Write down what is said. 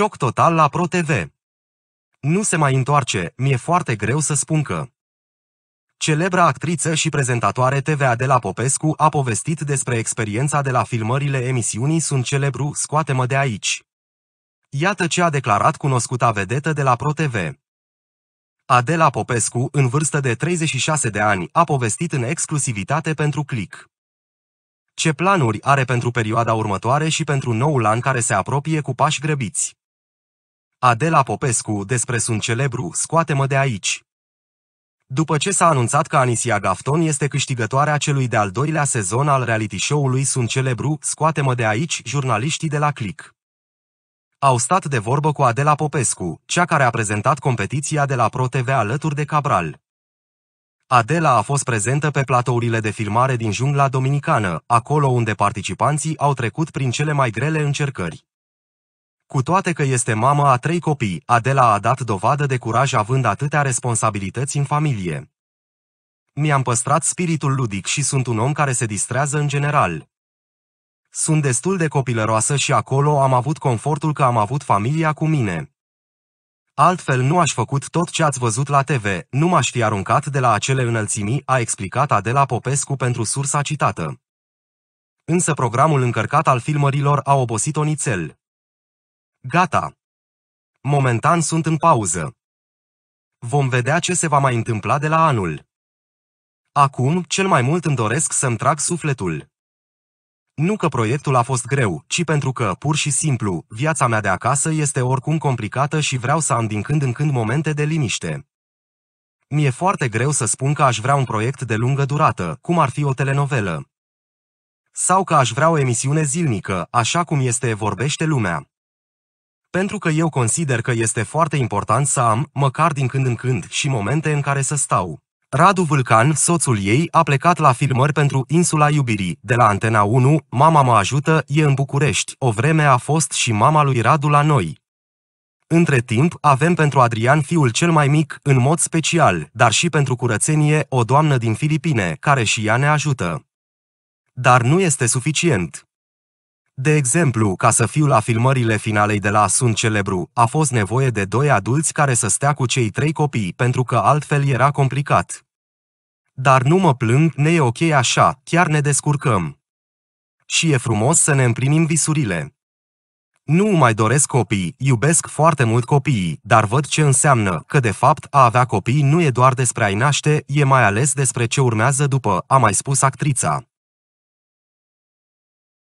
Șoc total la ProTV. Nu se mai întoarce, mi-e foarte greu să spun că. Celebra actriță și prezentatoare TV Adela Popescu a povestit despre experiența de la filmările emisiunii Sunt celebru, scoate-mă de aici. Iată ce a declarat cunoscuta vedetă de la ProTV. Adela Popescu, în vârstă de 36 de ani, a povestit în exclusivitate pentru Click. Ce planuri are pentru perioada următoare și pentru noul an care se apropie cu pași grăbiți? Adela Popescu despre sunt celebru, scoate-mă de aici. După ce s-a anunțat că Anisia Gafton este câștigătoarea celui de-al doilea sezon al reality show-ului Sunt celebru, scoate-mă de aici, jurnaliștii de la Click. Au stat de vorbă cu Adela Popescu, cea care a prezentat competiția de la ProTV alături de Cabral. Adela a fost prezentă pe platourile de filmare din jungla dominicană, acolo unde participanții au trecut prin cele mai grele încercări. Cu toate că este mama a trei copii, Adela a dat dovadă de curaj având atâtea responsabilități în familie. Mi-am păstrat spiritul ludic și sunt un om care se distrează în general. Sunt destul de copilăroasă și acolo am avut confortul că am avut familia cu mine. Altfel nu aș făcut tot ce ați văzut la TV, nu m-aș fi aruncat de la acele înălțimi, a explicat Adela Popescu pentru sursa citată. Însă programul încărcat al filmărilor a obosit-o nițel. Gata! Momentan sunt în pauză. Vom vedea ce se va mai întâmpla de la anul. Acum, cel mai mult îmi doresc să-mi trag sufletul. Nu că proiectul a fost greu, ci pentru că, pur și simplu, viața mea de acasă este oricum complicată și vreau să am din când în când momente de liniște. Mi-e foarte greu să spun că aș vrea un proiect de lungă durată, cum ar fi o telenovelă. Sau că aș vrea o emisiune zilnică, așa cum este vorbește lumea pentru că eu consider că este foarte important să am, măcar din când în când, și momente în care să stau. Radu Vulcan, soțul ei, a plecat la filmări pentru Insula Iubirii, de la Antena 1, Mama mă ajută, e în București, o vreme a fost și mama lui Radu la noi. Între timp, avem pentru Adrian fiul cel mai mic, în mod special, dar și pentru curățenie, o doamnă din Filipine, care și ea ne ajută. Dar nu este suficient. De exemplu, ca să fiu la filmările finalei de la Sunt Celebru, a fost nevoie de doi adulți care să stea cu cei trei copii, pentru că altfel era complicat. Dar nu mă plâng, ne e ok așa, chiar ne descurcăm. Și e frumos să ne împlinim visurile. Nu mai doresc copii, iubesc foarte mult copiii, dar văd ce înseamnă, că de fapt a avea copii nu e doar despre a-i naște, e mai ales despre ce urmează după, a mai spus actrița.